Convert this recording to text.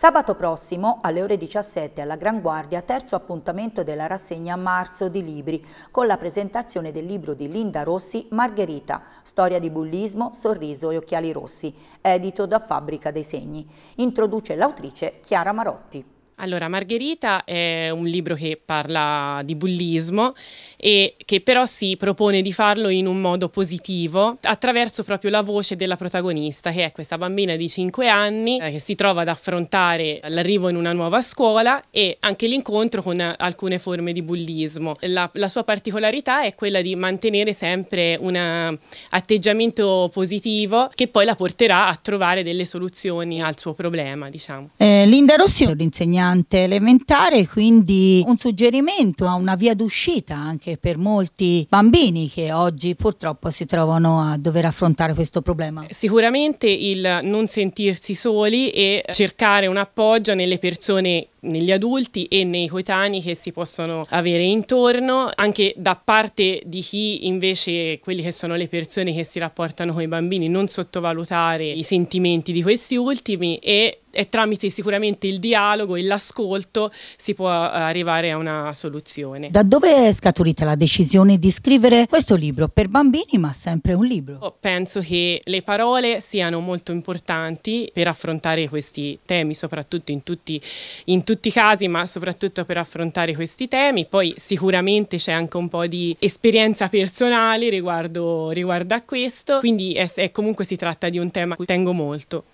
Sabato prossimo, alle ore 17, alla Gran Guardia, terzo appuntamento della rassegna Marzo di Libri, con la presentazione del libro di Linda Rossi, Margherita, Storia di bullismo, sorriso e occhiali rossi, edito da Fabbrica dei Segni. Introduce l'autrice Chiara Marotti. Allora, Margherita è un libro che parla di bullismo e che però si propone di farlo in un modo positivo attraverso proprio la voce della protagonista, che è questa bambina di 5 anni eh, che si trova ad affrontare l'arrivo in una nuova scuola e anche l'incontro con alcune forme di bullismo. La, la sua particolarità è quella di mantenere sempre un eh, atteggiamento positivo che poi la porterà a trovare delle soluzioni al suo problema, diciamo. Eh, Linda Rossi è un'insegnante insegnante elementare, quindi un suggerimento a una via d'uscita anche per molti bambini che oggi purtroppo si trovano a dover affrontare questo problema. Sicuramente il non sentirsi soli e cercare un appoggio nelle persone negli adulti e nei coetanei che si possono avere intorno, anche da parte di chi invece, quelli che sono le persone che si rapportano con i bambini, non sottovalutare i sentimenti di questi ultimi e e tramite sicuramente il dialogo e l'ascolto si può eh, arrivare a una soluzione. Da dove è scaturita la decisione di scrivere questo libro per bambini, ma sempre un libro? penso che le parole siano molto importanti per affrontare questi temi, soprattutto in tutti, in tutti i casi, ma soprattutto per affrontare questi temi. Poi sicuramente c'è anche un po' di esperienza personale riguardo, riguardo a questo, quindi è, è comunque si tratta di un tema a cui tengo molto.